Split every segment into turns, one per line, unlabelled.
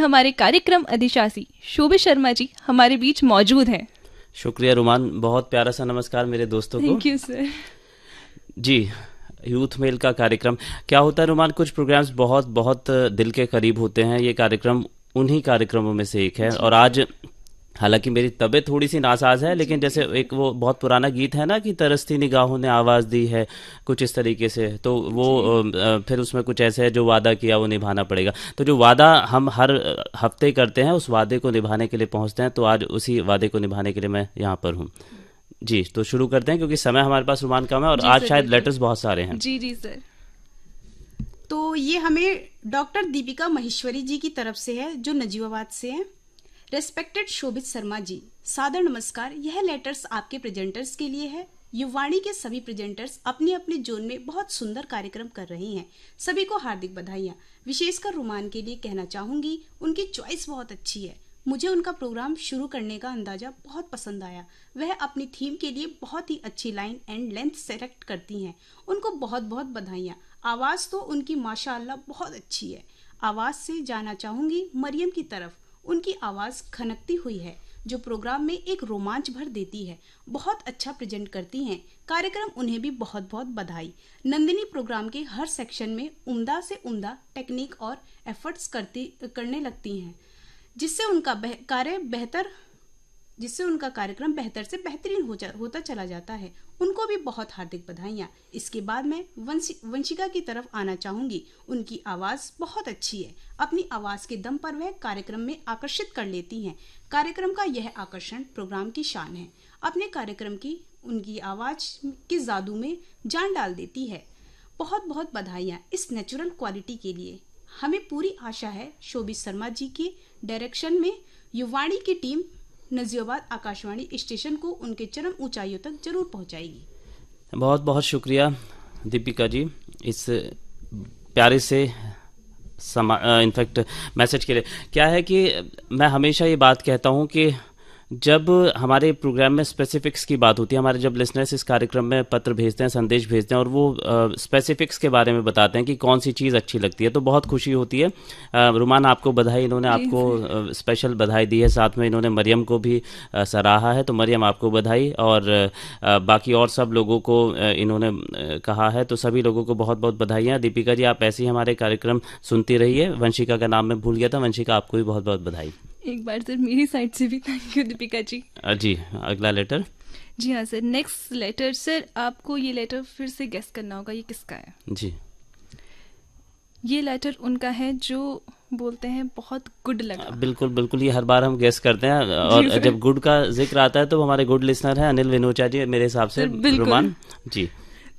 हमारे कार्यक्रम अधिशासी शोभित शर्मा जी हमारे बीच मौजूद हैं
शुक्रिया रुमान बहुत प्यारा सा नमस्कार मेरे दोस्तों को thank you sir ji youth mail का कार्यक्रम क्या होता है रुमान कुछ प्रोग्राम्स बहुत बहुत दिल के करीब होते हैं ये कार्यक्रम उन्हीं कार्यक्रमों में से एक है और आज हालांकि मेरी तबीयत थोड़ी सी नासाज है लेकिन जैसे एक वो बहुत पुराना गीत है ना कि तरसती निगाहों ने आवाज़ दी है कुछ इस तरीके से तो वो फिर उसमें कुछ ऐसे है जो वादा किया वो निभाना पड़ेगा तो जो वादा हम हर हफ्ते करते हैं उस वादे को निभाने के लिए पहुँचते हैं तो आज उसी वादे को निभाने के लिए मैं यहाँ पर हूँ जी तो शुरू करते हैं क्योंकि समय हमारे पास रुमान कम है और आज शायद लेटर्स बहुत सारे हैं
जी जी सर तो ये हमें डॉक्टर दीपिका महेश्वरी जी की तरफ से है जो नजीबाबाद से हैं रेस्पेक्टेड शोभित शर्मा जी सादर नमस्कार यह लेटर्स आपके प्रेजेंटर्स के लिए है युवाणी के सभी प्रेजेंटर्स अपने अपने जोन में बहुत सुंदर कार्यक्रम कर रहे हैं सभी को हार्दिक बधाइयाँ विशेषकर रुमान के लिए कहना चाहूँगी उनकी चॉइस बहुत अच्छी है मुझे उनका प्रोग्राम शुरू करने का अंदाज़ा बहुत पसंद आया वह अपनी थीम के लिए बहुत ही अच्छी लाइन एंड लेंथ सेलेक्ट करती हैं उनको बहुत बहुत बधाइयाँ आवाज़ तो उनकी माशाल्लाह बहुत अच्छी है आवाज़ से जाना चाहूँगी मरियम की तरफ उनकी आवाज़ खनकती हुई है जो प्रोग्राम में एक रोमांच भर देती है बहुत अच्छा प्रेजेंट करती हैं कार्यक्रम उन्हें भी बहुत बहुत बधाई नंदिनी प्रोग्राम के हर सेक्शन में उम्दा से उम्दा टेक्निक और एफर्ट्स करती करने लगती हैं जिससे उनका बह, कार्य बेहतर जिससे उनका कार्यक्रम बेहतर से बेहतरीन हो जा, होता चला जाता है उनको भी बहुत हार्दिक बधाइयाँ इसके बाद मैं वंशी, वंशिका की तरफ आना चाहूँगी उनकी आवाज़ बहुत अच्छी है अपनी आवाज़ के दम पर वह कार्यक्रम में आकर्षित कर लेती हैं कार्यक्रम का यह आकर्षण प्रोग्राम की शान है अपने कार्यक्रम की उनकी आवाज़ के जादू में जान डाल देती है बहुत बहुत बधाइयाँ इस नेचुरल क्वालिटी के लिए हमें पूरी आशा है शोभित शर्मा जी के डायरेक्शन में युवाणी की टीम नज़ियाबाद आकाशवाणी स्टेशन को उनके चरम ऊंचाइयों तक जरूर पहुंचाएगी
बहुत बहुत शुक्रिया दीपिका जी इस प्यारे से इनफैक्ट मैसेज के लिए क्या है कि मैं हमेशा ये बात कहता हूँ कि जब हमारे प्रोग्राम में स्पेसिफिक्स की बात होती है हमारे जब लिसनर्स इस कार्यक्रम में पत्र भेजते हैं संदेश भेजते हैं और वो स्पेसिफिक्स के बारे में बताते हैं कि कौन सी चीज़ अच्छी लगती है तो बहुत खुशी होती है रुमान आपको बधाई इन्होंने आपको स्पेशल बधाई दी है साथ में इन्होंने मरियम को भी सराहा है तो मरियम आपको बधाई और बाकी और सब लोगों को इन्होंने कहा है तो सभी लोगों को बहुत बहुत बधाइयाँ दीपिका जी आप ऐसे ही हमारे कार्यक्रम सुनती रहिए वंशिका का नाम मैं भूल गया था वंशिका आपको भी बहुत बहुत बधाई
एक बार सर मेरी साइड से भी थैंक यू दीपिका जी
जी अगला लेटर
जी हाँ सर नेक्स्ट लेटर सर आपको ये लेटर फिर से गेस करना होगा ये किसका है जी ये लेटर उनका है जो बोलते हैं बहुत गुड लगा
बिल्कुल बिल्कुल ये हर बार हम गेस करते हैं और जब गुड का जिक्र आता है तो हमारे गुड लिसनर हैं अनिल विनोचा जी मेरे हिसाब से रुमान जी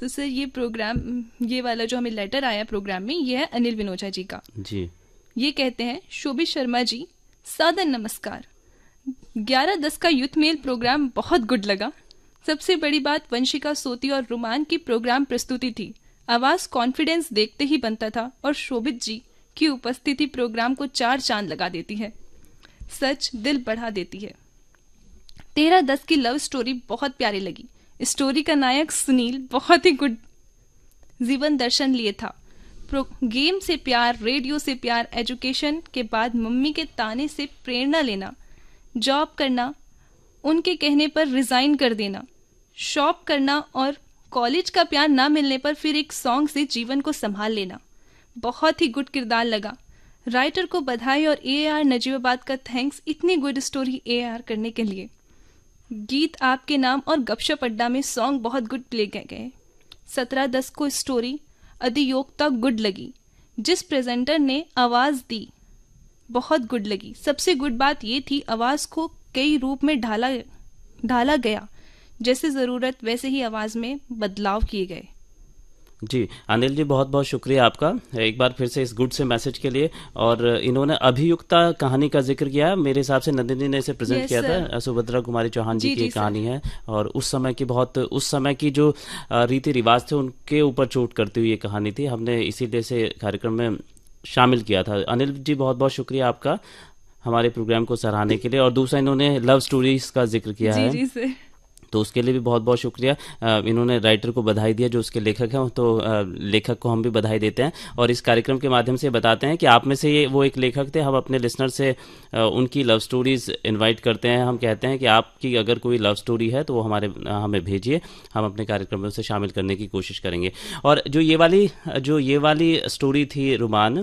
तो सर ये प्रोग्राम ये वाला जो हमें लेटर आया प्रोग्राम में ये है अनिल विनोचा जी का जी ये कहते हैं शोभित शर्मा जी सादर नमस्कार ग्यारह दस का यूथ मेल प्रोग्राम बहुत गुड लगा सबसे बड़ी बात वंशिका सोती और रुमान की प्रोग्राम प्रस्तुति थी आवाज कॉन्फिडेंस देखते ही बनता था और शोभित जी की उपस्थिति प्रोग्राम को चार चांद लगा देती है सच दिल बढ़ा देती है तेरह दस की लव स्टोरी बहुत प्यारी लगी स्टोरी का नायक सुनील बहुत ही गुड जीवन दर्शन लिए था गेम से प्यार रेडियो से प्यार एजुकेशन के बाद मम्मी के ताने से प्रेरणा लेना जॉब करना उनके कहने पर रिज़ाइन कर देना शॉप करना और कॉलेज का प्यार ना मिलने पर फिर एक सॉन्ग से जीवन को संभाल लेना बहुत ही गुड किरदार लगा राइटर को बधाई और ए आर नजीबाबाद का थैंक्स इतनी गुड स्टोरी ए आर करने के लिए गीत आपके नाम और गपशप अड्डा में सॉन्ग बहुत गुड प्ले किए गए सत्रह दस को स्टोरी अधियोक्ता गुड लगी जिस प्रेजेंटर ने आवाज़ दी बहुत गुड लगी सबसे गुड बात ये थी आवाज़ को कई रूप में ढाला ढाला गया जैसे ज़रूरत वैसे ही आवाज़ में बदलाव किए गए
जी अनिल जी बहुत बहुत शुक्रिया आपका एक बार फिर से इस गुड से मैसेज के लिए और इन्होंने अभियुक्ता कहानी का जिक्र किया मेरे हिसाब से नंदिनी ने इसे प्रेजेंट किया था सुभद्रा कुमारी चौहान जी, जी की जी, कहानी है और उस समय की बहुत उस समय की जो रीति रिवाज थे उनके ऊपर चोट करती हुई ये कहानी थी हमने इसीलिए से कार्यक्रम में शामिल किया था अनिल जी बहुत बहुत शुक्रिया आपका हमारे प्रोग्राम को सराहने के लिए और दूसरा इन्होंने लव स्टोरीज का जिक्र किया जी, है जी, तो उसके लिए भी बहुत बहुत शुक्रिया इन्होंने राइटर को बधाई दिया जो उसके लेखक हैं तो लेखक को हम भी बधाई देते हैं और इस कार्यक्रम के माध्यम से बताते हैं कि आप में से ये वो एक लेखक थे हम अपने लिसनर से उनकी लव स्टोरीज इन्वाइट करते हैं हम कहते हैं कि आपकी अगर कोई लव स्टोरी है तो वो हमारे हमें भेजिए हम अपने कार्यक्रम में उसे शामिल करने की कोशिश करेंगे और जो ये वाली जो ये वाली स्टोरी थी रुमान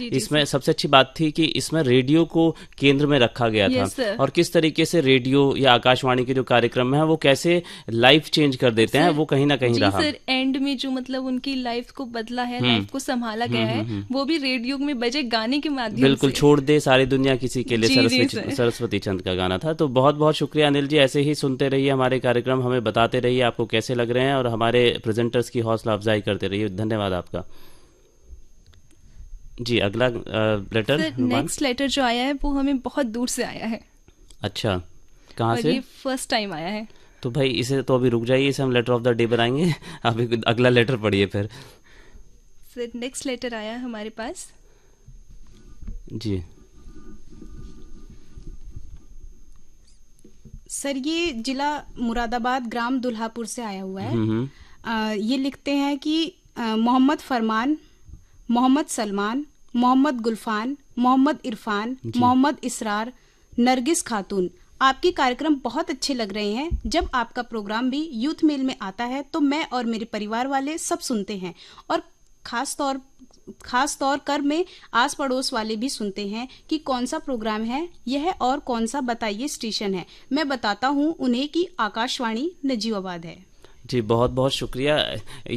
इसमें सबसे अच्छी बात थी कि इसमें रेडियो को केंद्र में रखा गया था और किस तरीके से रेडियो या आकाशवाणी के जो कार्यक्रम है वो कैसे लाइफ चेंज कर देते हैं वो कहीं ना कहीं रहा सर
एंड में जो मतलब उनकी लाइफ को बदला है लाइफ हम्म। को संभाला गया हम्म, है हम्म, वो भी रेडियो में बजे गाने के माध्यम बिल्कुल
छोड़ दे सारी दुनिया किसी के लिए सरस्वती चंद का गाना था तो बहुत बहुत शुक्रिया अनिल जी ऐसे ही सुनते रहिए हमारे कार्यक्रम हमें बताते रहिए आपको कैसे लग रहे हैं और हमारे प्रेजेंटर्स की हौसला अफजाई करते रहिए धन्यवाद आपका जी अगला लेटर नेक्स्ट
लेटर जो आया है वो हमें बहुत दूर से आया है
अच्छा कहाँ से
फर्स्ट टाइम आया है
तो भाई इसे तो अभी रुक जाइए इसे हम लेटर ऑफ द डे बनाएंगे अभी अगला लेटर पढ़िए फिर
सर नेक्स्ट लेटर आया हमारे पास
जी
सर ये जिला मुरादाबाद ग्राम दुल्हापुर से आया हुआ है आ, ये लिखते हैं कि मोहम्मद फरमान मोहम्मद सलमान मोहम्मद गुलफान मोहम्मद इरफान मोहम्मद इसरार नरगिस खातून आपके कार्यक्रम बहुत अच्छे लग रहे हैं जब आपका प्रोग्राम भी यूथ मेल में आता है तो मैं और मेरे परिवार वाले सब सुनते हैं और खास तौर खास तौर कर में आस पड़ोस वाले भी सुनते हैं कि कौन सा प्रोग्राम है यह और कौन सा बताइए स्टेशन है मैं बताता हूँ उन्हें कि आकाशवाणी नजीबाबाद है
जी बहुत बहुत शुक्रिया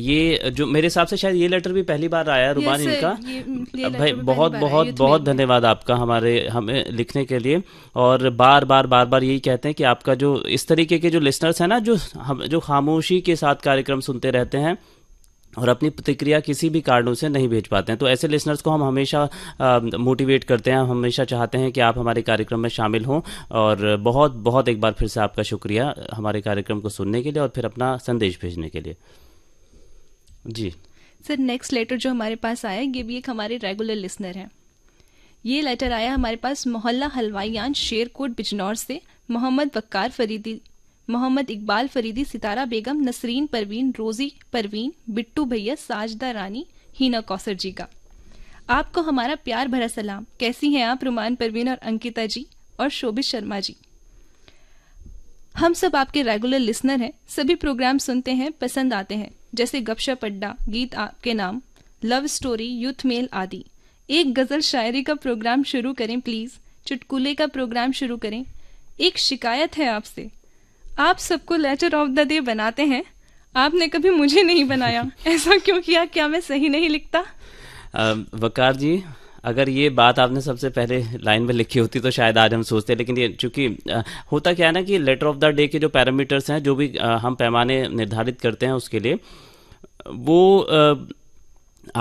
ये जो मेरे हिसाब से शायद ये लेटर भी पहली बार आया रुबान इनका
भाई बहुत बहुत बहुत
धन्यवाद आपका हमारे हमें लिखने के लिए और बार बार बार बार यही कहते हैं कि आपका जो इस तरीके के जो लिसनर्स हैं ना जो हम जो खामोशी के साथ कार्यक्रम सुनते रहते हैं और अपनी प्रतिक्रिया किसी भी कारणों से नहीं भेज पाते हैं तो ऐसे लिसनर्स को हम हमेशा मोटिवेट करते हैं हम हमेशा चाहते हैं कि आप हमारे कार्यक्रम में शामिल हों और बहुत बहुत एक बार फिर से आपका शुक्रिया हमारे कार्यक्रम को सुनने के लिए और फिर अपना संदेश भेजने के लिए जी
सर नेक्स्ट लेटर जो हमारे पास आया ये भी एक हमारे रेगुलर लिसनर हैं ये लेटर आया हमारे पास मोहल्ला हलवाईयान शेरकोट बिजनौर से मोहम्मद वक्कार फरीदी मोहम्मद इकबाल फरीदी सितारा बेगम नसरीन परवीन रोजी परवीन बिट्टू भैया साजदा रानी हीना कौसर जी का आपको हमारा प्यार भरा सलाम कैसी हैं आप रुमान परवीन और अंकिता जी और शोभित शर्मा जी हम सब आपके रेगुलर लिसनर हैं सभी प्रोग्राम सुनते हैं पसंद आते हैं जैसे गपशप अड्डा गीत आपके नाम लव स्टोरी यूथ मेल आदि एक गज़ल शायरी का प्रोग्राम शुरू करें प्लीज़ चुटकुले का प्रोग्राम शुरू करें एक शिकायत है आपसे आप सबको लेटर ऑफ द डे बनाते हैं आपने कभी मुझे नहीं बनाया ऐसा क्यों किया क्या मैं सही नहीं लिखता
वकार जी अगर ये बात आपने सबसे पहले लाइन में लिखी होती तो शायद आज हम सोचते लेकिन ये चूंकि होता क्या है ना कि लेटर ऑफ द डे के जो पैरामीटर्स हैं जो भी हम पैमाने निर्धारित करते हैं उसके लिए वो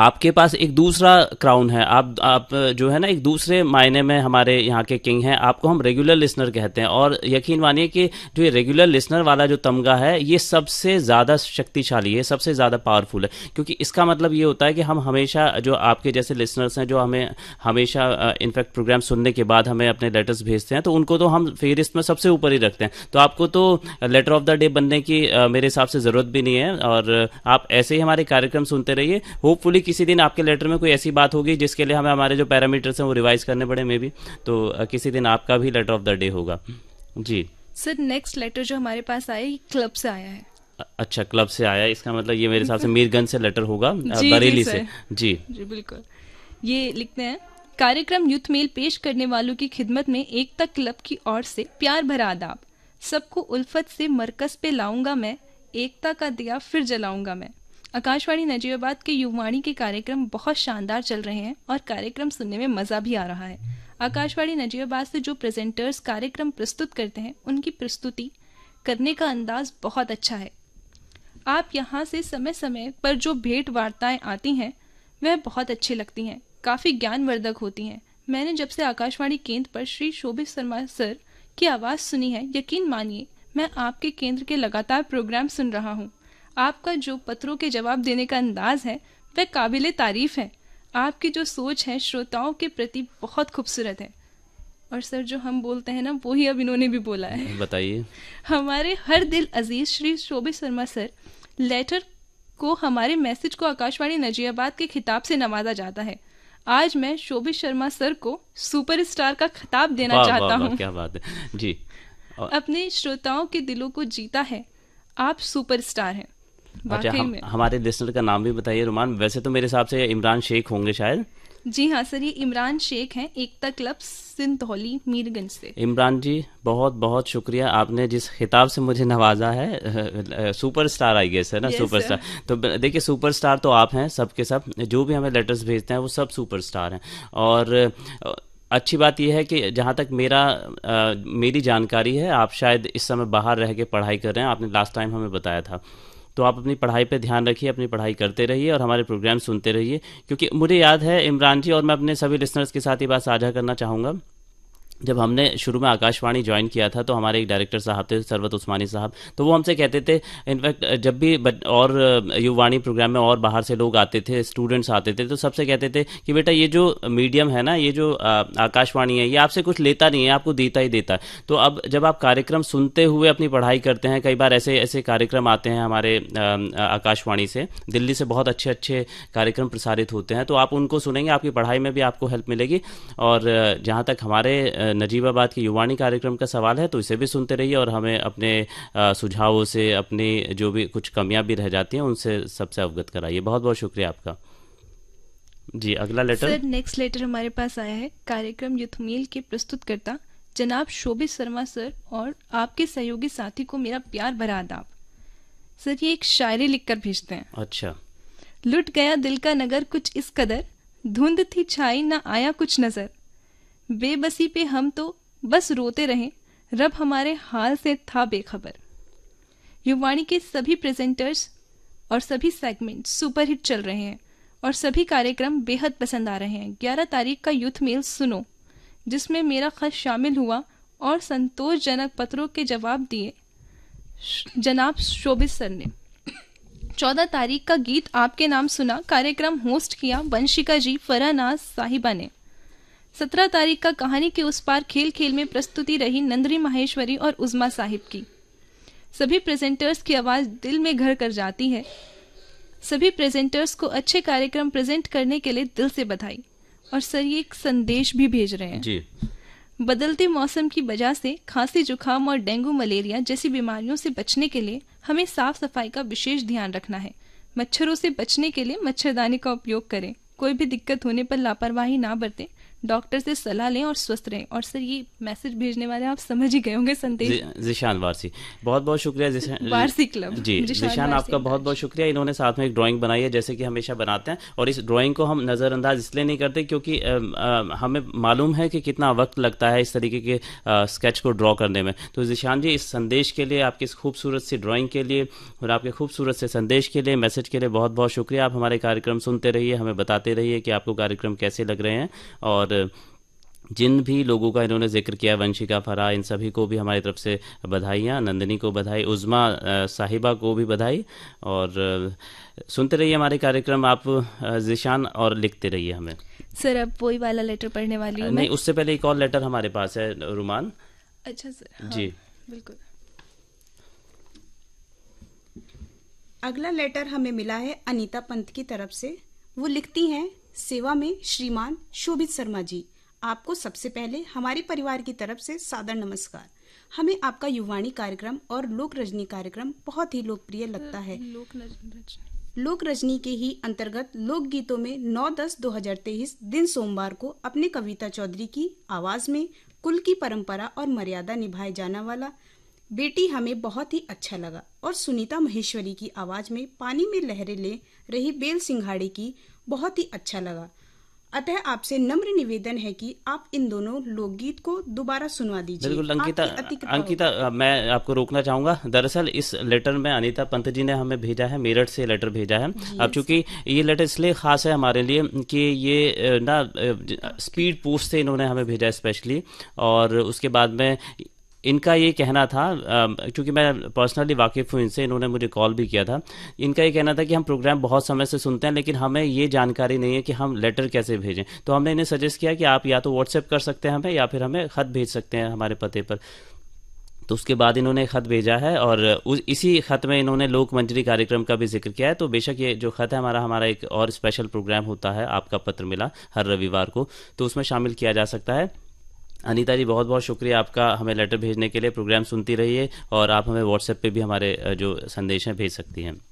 आपके पास एक दूसरा क्राउन है आप आप जो है ना एक दूसरे मायने में हमारे यहाँ के किंग हैं आपको हम रेगुलर लिसनर कहते हैं और यकीन मानिए कि जो ये रेगुलर लिसनर वाला जो तमगा है ये सबसे ज़्यादा शक्तिशाली है सबसे ज़्यादा पावरफुल है क्योंकि इसका मतलब ये होता है कि हम हमेशा जो आपके जैसे लिसनर्स हैं जो हमें हमेशा इनफैक्ट प्रोग्राम सुनने के बाद हमें अपने लेटर्स भेजते हैं तो उनको तो हम फेहरिस्त में सबसे ऊपर ही रखते हैं तो आपको तो लेटर ऑफ द डे बनने की मेरे हिसाब से ज़रूरत भी नहीं है और आप ऐसे ही हमारे कार्यक्रम सुनते रहिए होपफुल होपफुली किसी दिन आपके लेटर में कोई ऐसी बात होगी जिसके लिए हमें हमारे जो पैरामीटर्स हैं वो रिवाइज करने पड़े मे बी तो किसी दिन आपका भी लेटर ऑफ द डे होगा जी
सर नेक्स्ट लेटर जो हमारे पास आया क्लब से आया है
अच्छा क्लब से आया इसका मतलब ये मेरे हिसाब से मीरगंज से लेटर होगा बरेली से जी
जी बिल्कुल ये लिखते हैं कार्यक्रम युद्ध मेल पेश करने वालों की खिदमत में एकता क्लब की ओर से प्यार भरा आदाब सबको उल्फत से मरकज पे लाऊंगा मैं एकता का दिया फिर जलाऊंगा मैं आकाशवाणी नजीबाबाद के युवाणी के कार्यक्रम बहुत शानदार चल रहे हैं और कार्यक्रम सुनने में मज़ा भी आ रहा है आकाशवाणी नजीबाबाद से जो प्रेजेंटर्स कार्यक्रम प्रस्तुत करते हैं उनकी प्रस्तुति करने का अंदाज बहुत अच्छा है आप यहाँ से समय समय पर जो भेंट वार्ताएँ आती हैं वह बहुत अच्छी लगती हैं काफ़ी ज्ञानवर्धक होती हैं मैंने जब से आकाशवाणी केंद्र पर श्री शोभित शर्मा सर की आवाज़ सुनी है यकीन मानिए मैं आपके केंद्र के लगातार प्रोग्राम सुन रहा हूँ आपका जो पत्रों के जवाब देने का अंदाज है वह काबिल तारीफ है आपकी जो सोच है श्रोताओं के प्रति बहुत खूबसूरत है और सर जो हम बोलते हैं ना वो ही अब इन्होंने भी बोला है बताइए हमारे हर दिल अजीज श्री शोभित शर्मा सर लेटर को हमारे मैसेज को आकाशवाणी नजियाबाद के खिताब से नवाजा जाता है आज मैं शोभित शर्मा सर को सुपरस्टार का खिताब देना बा, चाहता हूँ क्या
बात है जी
अपने श्रोताओं के दिलों को जीता है आप सुपरस्टार हैं
अच्छा हम, हमारे लिसनर का नाम भी बताइए रुमान वैसे तो मेरे हिसाब से इमरान शेख होंगे शायद
जी हाँ सर ये इमरान शेख हैं एकता क्लब सिंधौली मीरगंज से
इमरान जी बहुत बहुत शुक्रिया आपने जिस खिताब से मुझे नवाजा है सुपरस्टार आई गेस है ना yes, सुपरस्टार तो देखिए सुपरस्टार तो आप हैं सबके सब जो भी हमें लेटर्स भेजते हैं वो सब सुपरस्टार हैं और अच्छी बात यह है कि जहाँ तक मेरा आ, मेरी जानकारी है आप शायद इस समय बाहर रह के पढ़ाई कर रहे हैं आपने लास्ट टाइम हमें बताया था तो आप अपनी पढ़ाई पर ध्यान रखिए अपनी पढ़ाई करते रहिए और हमारे प्रोग्राम सुनते रहिए क्योंकि मुझे याद है इमरान जी और मैं अपने सभी लिसनर्स के साथ ये बात साझा करना चाहूँगा जब हमने शुरू में आकाशवाणी ज्वाइन किया था तो हमारे एक डायरेक्टर साहब थे सरवत उस्मानी साहब तो वो हमसे कहते थे इनफैक्ट जब भी और युवाणी प्रोग्राम में और बाहर से लोग आते थे स्टूडेंट्स आते थे तो सबसे कहते थे कि बेटा ये जो मीडियम है ना ये जो आकाशवाणी है ये आपसे कुछ लेता नहीं है आपको देता ही देता है तो अब जब आप कार्यक्रम सुनते हुए अपनी पढ़ाई करते हैं कई बार ऐसे ऐसे कार्यक्रम आते हैं हमारे आकाशवाणी से दिल्ली से बहुत अच्छे अच्छे कार्यक्रम प्रसारित होते हैं तो आप उनको सुनेंगे आपकी पढ़ाई में भी आपको हेल्प मिलेगी और जहाँ तक हमारे नजीबाबाद की युवाणी कार्यक्रम का सवाल है तो इसे भी सुनते रहिए और हमें अपने सुझावों से अपनी जो भी कुछ कमियां भी रह जाती हैं उनसे सबसे अवगत कराइए बहुत बहुत शुक्रिया आपका जी अगला लेटर सर
नेक्स्ट लेटर हमारे पास आया है कार्यक्रम युद्ध मेल के प्रस्तुतकर्ता जनाब शोभित शर्मा सर और आपके सहयोगी साथी को मेरा प्यार भरा आदाब सर ये एक शायरी लिखकर भेजते हैं अच्छा लुट गया दिल का नगर कुछ इस कदर धुंध थी छाई ना आया कुछ नजर बेबसी पे हम तो बस रोते रहे रब हमारे हाल से था बेखबर युवाणी के सभी प्रेजेंटर्स और सभी सेगमेंट सुपरहिट चल रहे हैं और सभी कार्यक्रम बेहद पसंद आ रहे हैं 11 तारीख का यूथ मेल सुनो जिसमें मेरा खत शामिल हुआ और संतोषजनक पत्रों के जवाब दिए जनाब शोभित सर ने 14 तारीख का गीत आपके नाम सुना कार्यक्रम होस्ट किया वंशिका जी फरानाज साहिबा ने सत्रह तारीख का कहानी के उस पार खेल खेल में प्रस्तुति रही नंदरी माहेश्वरी और उजमा साहिब की सभी प्रेजेंटर्स की आवाज़ दिल में घर कर जाती है सभी प्रेजेंटर्स को अच्छे कार्यक्रम प्रेजेंट करने के लिए दिल से बधाई और सर ये एक संदेश भी भेज रहे हैं जी बदलते मौसम की वजह से खांसी जुखाम और डेंगू मलेरिया जैसी बीमारियों से बचने के लिए हमें साफ सफाई का विशेष ध्यान रखना है मच्छरों से बचने के लिए मच्छरदानी का उपयोग करें कोई भी दिक्कत होने पर लापरवाही ना बरतें डॉक्टर से सलाह लें और स्वस्थ रहें और सर ये मैसेज भेजने वाले आप समझ ही गए होंगे संदेश
जिशान वारसी बहुत बहुत शुक्रिया वारसी क्लब जी जिशान आपका बहुत बहुत शुक्रिया इन्होंने साथ में एक ड्राइंग बनाई है जैसे कि हमेशा बनाते हैं और इस ड्राइंग को हम नज़रअंदाज इसलिए नहीं करते क्योंकि हमें मालूम है कि कितना वक्त लगता है इस तरीके के स्केच को ड्रॉ करने में तो जिशान जी इस संदेश के लिए आपकी इस खूबसूरत सी ड्राॅइंग के लिए और आपके खूबसूरत से संदेश के लिए मैसेज के लिए बहुत बहुत शुक्रिया आप हमारे कार्यक्रम सुनते रहिए हमें बताते रहिए कि आपको कार्यक्रम कैसे लग रहे हैं और जिन भी लोगों का इन्होंने जिक्र किया वंशिका फरा इन सभी को भी हमारी तरफ से बधाइयाँ नंदिनी को बधाई उज़मा साहिबा को भी बधाई और सुनते रहिए हमारे कार्यक्रम आप जिशान और लिखते रहिए हमें
सर अब वही वाला लेटर पढ़ने वाली हूँ नहीं
उससे पहले एक और लेटर हमारे पास है रुमान
अच्छा सर हाँ, जी बिल्कुल अगला लेटर हमें मिला है अनीता पंत की तरफ से वो लिखती हैं सेवा में श्रीमान शोभित शर्मा जी आपको सबसे पहले हमारे परिवार की तरफ से सादर नमस्कार हमें आपका युवाणी कार्यक्रम और लोक रजनी कार्यक्रम बहुत ही लोकप्रिय लगता है
लोक रजनी
लोक रजनी के ही अंतर्गत लोक गीतों में 9 दस 2023 दिन सोमवार को अपने कविता चौधरी की आवाज में कुल की परंपरा और मर्यादा निभाए जाने वाला बेटी हमें बहुत ही अच्छा लगा और सुनीता महेश्वरी की आवाज में पानी में लहरें ले रही बेल सिंघाड़े की बहुत ही अच्छा लगा अतः आपसे नम्र निवेदन है कि आप इन दोनों लोकगीत को दोबारा सुनवा दीजिए बिल्कुल अंकिता अंकिता
मैं आपको रोकना चाहूंगा दरअसल इस लेटर में अनीता पंत जी ने हमें भेजा है मेरठ से लेटर भेजा है अब चूंकि ये लेटर इसलिए खास है हमारे लिए कि ये ना स्पीड पोस्ट से इन्होंने हमें भेजा स्पेशली और उसके बाद में इनका ये कहना था क्योंकि मैं पर्सनली वाकिफ़ हूँ इनसे इन्होंने मुझे कॉल भी किया था इनका ये कहना था कि हम प्रोग्राम बहुत समय से सुनते हैं लेकिन हमें ये जानकारी नहीं है कि हम लेटर कैसे भेजें तो हमने इन्हें सजेस्ट किया कि आप या तो व्हाट्सएप कर सकते हैं हमें या फिर हमें ख़त भेज सकते हैं हमारे पते पर तो उसके बाद इन्होंने ख़त भेजा है और उस इसी ख़त में इन्होंने लोक मंजरी कार्यक्रम का भी जिक्र किया है तो बेशक ये जो ख़त है हमारा हमारा एक और स्पेशल प्रोग्राम होता है आपका पत्र मिला हर रविवार को तो उसमें शामिल किया जा सकता है अनीता जी बहुत बहुत शुक्रिया आपका हमें लेटर भेजने के लिए प्रोग्राम सुनती रहिए और आप हमें व्हाट्सएप पर भी हमारे जो संदेश हैं भेज सकती हैं